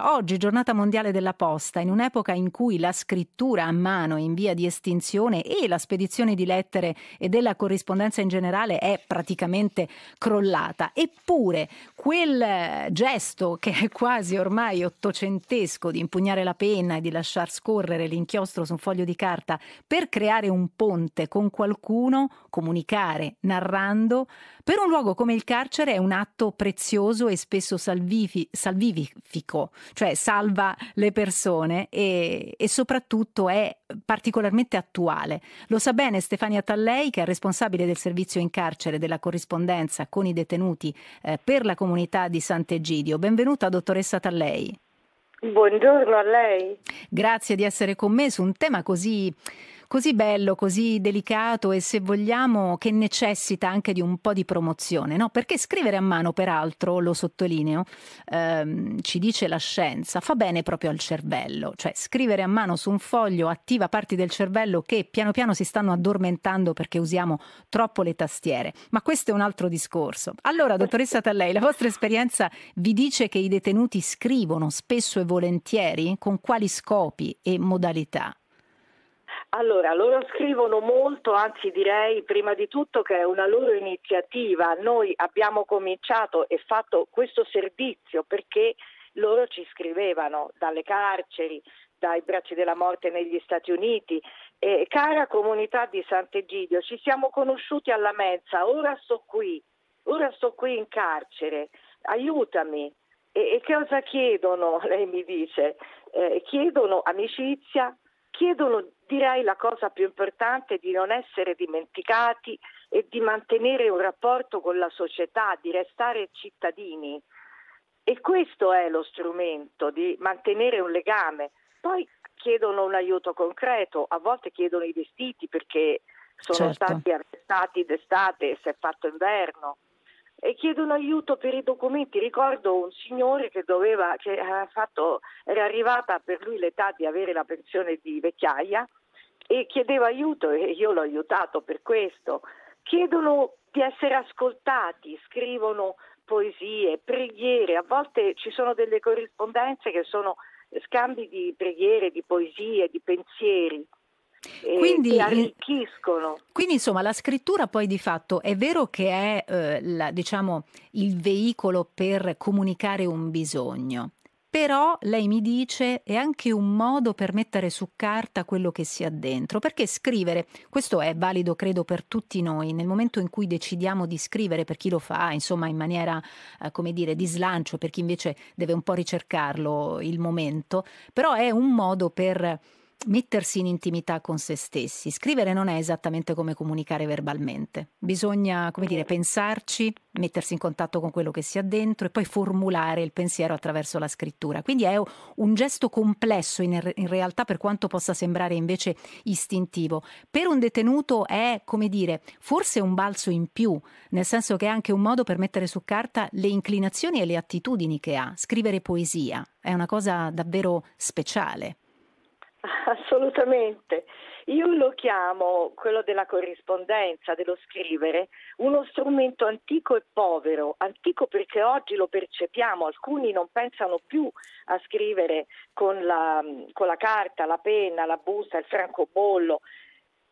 Oggi, giornata mondiale della posta, in un'epoca in cui la scrittura a mano è in via di estinzione e la spedizione di lettere e della corrispondenza in generale è praticamente crollata, eppure quel eh, gesto che è quasi ormai ottocentesco di impugnare la penna e di lasciar scorrere l'inchiostro su un foglio di carta per creare un ponte con qualcuno, comunicare, narrando, per un luogo come il carcere è un atto prezioso e spesso salvifi- salvifico cioè salva le persone e, e soprattutto è particolarmente attuale. Lo sa bene Stefania Tallei, che è responsabile del servizio in carcere della corrispondenza con i detenuti eh, per la comunità di Sant'Egidio. Benvenuta, dottoressa Tallei. Buongiorno a lei. Grazie di essere con me su un tema così così bello, così delicato e se vogliamo che necessita anche di un po' di promozione, no? Perché scrivere a mano, peraltro, lo sottolineo, ehm, ci dice la scienza, fa bene proprio al cervello, cioè scrivere a mano su un foglio attiva parti del cervello che piano piano si stanno addormentando perché usiamo troppo le tastiere, ma questo è un altro discorso. Allora, dottoressa Tallei, la vostra esperienza vi dice che i detenuti scrivono spesso e volentieri con quali scopi e modalità? Allora, loro scrivono molto, anzi direi prima di tutto che è una loro iniziativa. Noi abbiamo cominciato e fatto questo servizio perché loro ci scrivevano dalle carceri, dai bracci della morte negli Stati Uniti. Eh, cara comunità di Sant'Egidio, ci siamo conosciuti alla mensa, ora sto qui, ora sto qui in carcere, aiutami. E, e cosa chiedono? Lei mi dice, eh, chiedono amicizia, chiedono direi la cosa più importante è di non essere dimenticati e di mantenere un rapporto con la società, di restare cittadini. E questo è lo strumento di mantenere un legame. Poi chiedono un aiuto concreto, a volte chiedono i vestiti perché sono certo. stati arrestati d'estate e si è fatto inverno. E chiedono aiuto per i documenti. Ricordo un signore che, doveva, che fatto, era arrivata per lui l'età di avere la pensione di vecchiaia e chiedeva aiuto e io l'ho aiutato per questo. Chiedono di essere ascoltati, scrivono poesie, preghiere, a volte ci sono delle corrispondenze che sono scambi di preghiere, di poesie, di pensieri. Quindi, arricchiscono. Quindi insomma la scrittura poi di fatto è vero che è eh, la, diciamo, il veicolo per comunicare un bisogno, però lei mi dice è anche un modo per mettere su carta quello che si ha dentro, perché scrivere, questo è valido credo per tutti noi, nel momento in cui decidiamo di scrivere per chi lo fa, insomma in maniera eh, come dire di slancio, per chi invece deve un po' ricercarlo il momento, però è un modo per mettersi in intimità con se stessi. Scrivere non è esattamente come comunicare verbalmente. Bisogna, come dire, pensarci, mettersi in contatto con quello che si ha dentro e poi formulare il pensiero attraverso la scrittura. Quindi è un gesto complesso in, in realtà per quanto possa sembrare invece istintivo. Per un detenuto è, come dire, forse un balzo in più, nel senso che è anche un modo per mettere su carta le inclinazioni e le attitudini che ha. Scrivere poesia è una cosa davvero speciale. Assolutamente. Io lo chiamo quello della corrispondenza, dello scrivere, uno strumento antico e povero, antico perché oggi lo percepiamo, alcuni non pensano più a scrivere con la, con la carta, la penna, la busta, il francobollo,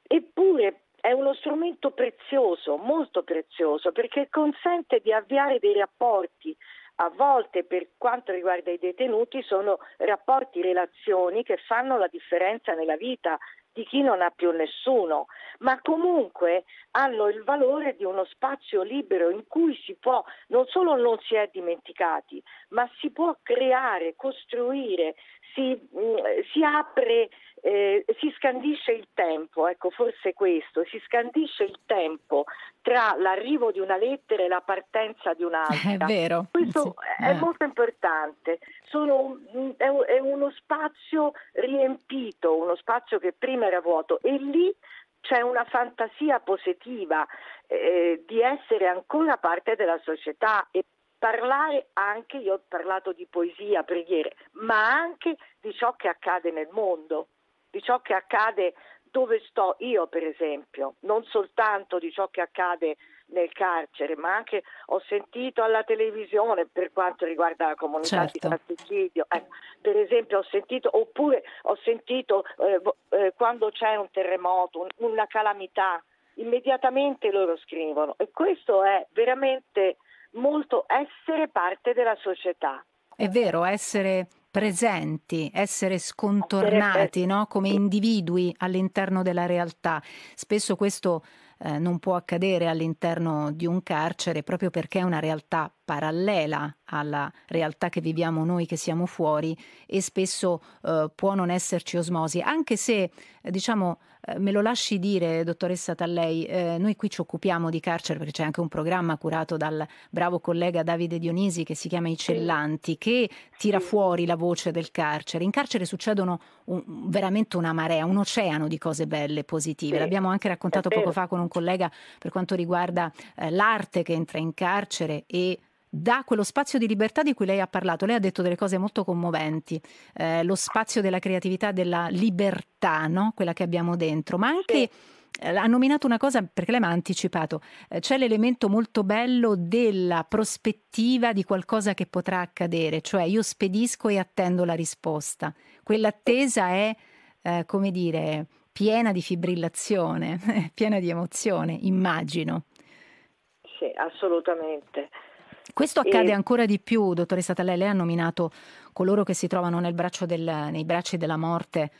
eppure è uno strumento prezioso, molto prezioso, perché consente di avviare dei rapporti a volte per quanto riguarda i detenuti sono rapporti, relazioni che fanno la differenza nella vita di chi non ha più nessuno, ma comunque hanno il valore di uno spazio libero in cui si può, non solo non si è dimenticati, ma si può creare, costruire, si, mm, si apre eh, si scandisce il tempo, ecco forse questo, si scandisce il tempo tra l'arrivo di una lettera e la partenza di un'altra. È vero. Questo sì. è eh. molto importante, Sono, è, è uno spazio riempito, uno spazio che prima era vuoto e lì c'è una fantasia positiva eh, di essere ancora parte della società e parlare anche, io ho parlato di poesia, preghiere, ma anche di ciò che accade nel mondo di ciò che accade dove sto io, per esempio, non soltanto di ciò che accade nel carcere, ma anche ho sentito alla televisione per quanto riguarda la comunità certo. di fratricidio, eh, per esempio ho sentito, oppure ho sentito eh, eh, quando c'è un terremoto, un, una calamità, immediatamente loro scrivono e questo è veramente molto essere parte della società. È vero, essere presenti, essere scontornati no? come individui all'interno della realtà. Spesso questo eh, non può accadere all'interno di un carcere proprio perché è una realtà parallela alla realtà che viviamo noi che siamo fuori e spesso eh, può non esserci osmosi, anche se eh, diciamo eh, me lo lasci dire, dottoressa Tallei, eh, noi qui ci occupiamo di carcere perché c'è anche un programma curato dal bravo collega Davide Dionisi che si chiama I Cellanti, che tira fuori la voce del carcere. In carcere succedono un, veramente una marea, un oceano di cose belle, positive. Sì, L'abbiamo anche raccontato poco fa con un collega per quanto riguarda eh, l'arte che entra in carcere e dà quello spazio di libertà di cui lei ha parlato. Lei ha detto delle cose molto commoventi, eh, lo spazio della creatività, della libertà, no? quella che abbiamo dentro, ma anche... Sì eh, ha nominato una cosa perché lei mi ha anticipato, eh, c'è l'elemento molto bello della prospettiva di qualcosa che potrà accadere, cioè io spedisco e attendo la risposta. Quell'attesa è, eh, come dire, piena di fibrillazione, piena di emozione, immagino. Sì, assolutamente. Questo accade e... ancora di più, dottoressa Tallè, lei ha nominato coloro che si trovano del, nei bracci della morte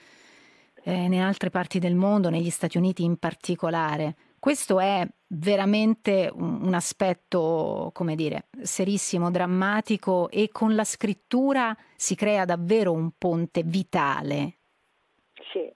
eh, in altre parti del mondo, negli Stati Uniti in particolare. Questo è veramente un aspetto, come dire, serissimo, drammatico e con la scrittura si crea davvero un ponte vitale. Sì,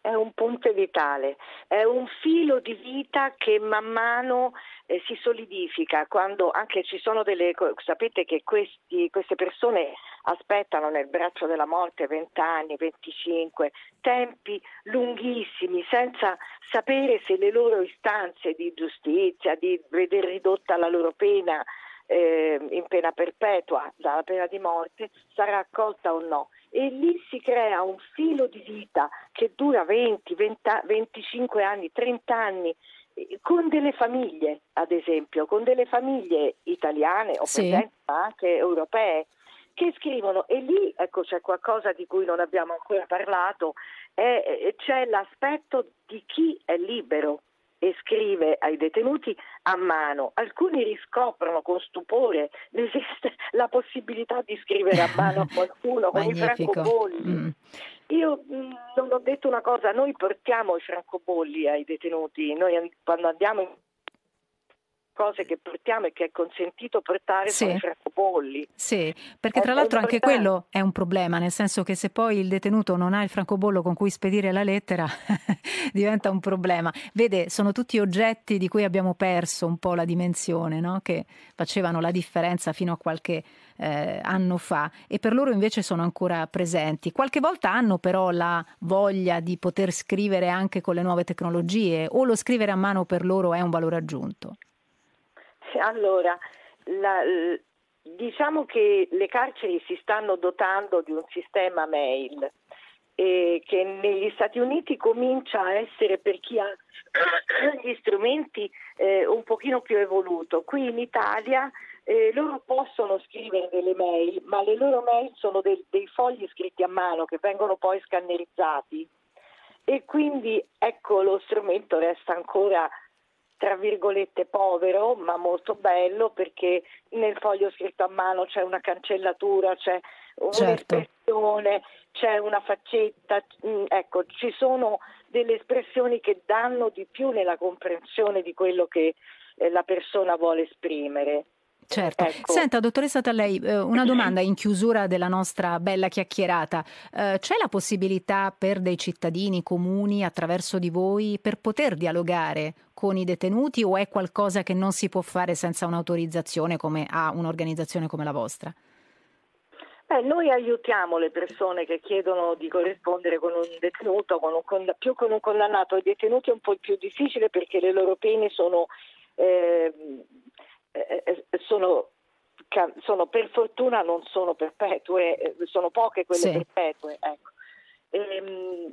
è un ponte vitale, è un filo di vita che man mano eh, si solidifica quando anche ci sono delle... sapete che questi, queste persone aspettano nel braccio della morte 20 anni, 25, tempi lunghissimi senza sapere se le loro istanze di giustizia, di vedere ridotta la loro pena eh, in pena perpetua, dalla pena di morte, sarà accolta o no e lì si crea un filo di vita che dura 20, 20, 25 anni, 30 anni con delle famiglie, ad esempio, con delle famiglie italiane o sì. anche europee che scrivono e lì ecco, c'è qualcosa di cui non abbiamo ancora parlato, è, eh, c'è l'aspetto di chi è libero e scrive ai detenuti a mano. Alcuni riscoprono con stupore l'esiste la possibilità di scrivere a mano a qualcuno con i francobolli. Mm. Io mh, mm, non ho detto una cosa, noi portiamo i francobolli ai detenuti, noi quando andiamo in cose che portiamo e che è consentito portare sì. sono i francobolli. Sì, perché è tra l'altro anche quello è un problema, nel senso che se poi il detenuto non ha il francobollo con cui spedire la lettera diventa un problema. Vede, sono tutti oggetti di cui abbiamo perso un po' la dimensione, no? che facevano la differenza fino a qualche eh, anno fa e per loro invece sono ancora presenti. Qualche volta hanno però la voglia di poter scrivere anche con le nuove tecnologie o lo scrivere a mano per loro è un valore aggiunto? Allora, la, diciamo che le carceri si stanno dotando di un sistema mail eh, che negli Stati Uniti comincia a essere per chi ha gli strumenti eh, un pochino più evoluto. Qui in Italia eh, loro possono scrivere delle mail, ma le loro mail sono dei, dei fogli scritti a mano che vengono poi scannerizzati e quindi ecco lo strumento resta ancora tra virgolette povero, ma molto bello perché nel foglio scritto a mano c'è una cancellatura, c'è certo. un'espressione, certo. c'è una faccetta, mm, ecco, ci sono delle espressioni che danno di più nella comprensione di quello che eh, la persona vuole esprimere. Certo. Ecco. Senta, dottoressa Tallei, eh, una domanda in chiusura della nostra bella chiacchierata. Eh, c'è la possibilità per dei cittadini comuni, attraverso di voi, per poter dialogare con i detenuti o è qualcosa che non si può fare senza un'autorizzazione come ha un'organizzazione come la vostra? Eh, noi aiutiamo le persone che chiedono di corrispondere con un detenuto, con un con, più con un condannato. I detenuti è un po' più difficile perché le loro pene sono eh, eh, eh, sono, sono, per fortuna non sono perpetue, eh, sono poche quelle sì. perpetue. Ecco. E, ehm,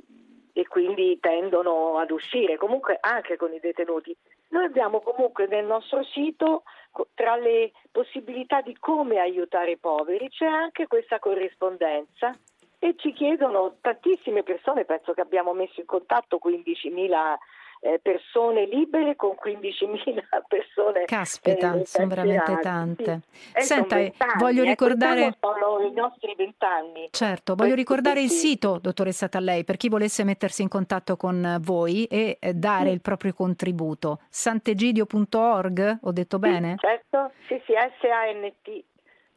e quindi tendono ad uscire comunque anche con i detenuti. Noi abbiamo comunque nel nostro sito tra le possibilità di come aiutare i poveri c'è anche questa corrispondenza e ci chiedono tantissime persone, penso che abbiamo messo in contatto 15.000 eh, persone libere con 15.000 persone. Caspita, eh, eh sono veramente tante. Sì. Eh, Senta, voglio eh, ricordare... I nostri vent'anni. Certo, voglio ricordare il sito, dottoressa Tallei, per chi volesse mettersi in contatto con voi e dare sì. Mm. il proprio contributo. Santegidio.org, ho detto sì, bene? Certo, sì, sì, S-A-N-T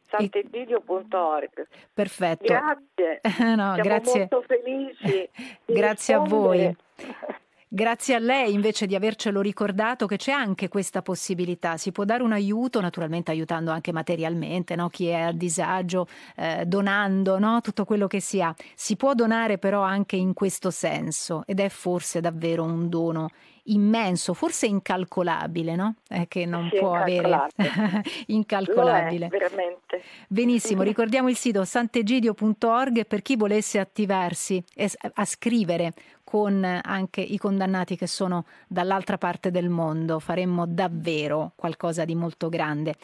santegidio.org. Perfetto. Grazie. No, Siamo grazie. molto felici. grazie rispondere. a voi. Grazie a lei invece di avercelo ricordato che c'è anche questa possibilità, si può dare un aiuto, naturalmente aiutando anche materialmente no? chi è a disagio, eh, donando no? tutto quello che si ha. Si può donare però anche in questo senso ed è forse davvero un dono immenso, forse incalcolabile, no? Eh, che non sì, può avere incalcolabile. È, veramente. Benissimo, sì. ricordiamo il sito santegidio.org per chi volesse attivarsi a scrivere con anche i condannati che sono dall'altra parte del mondo, faremmo davvero qualcosa di molto grande.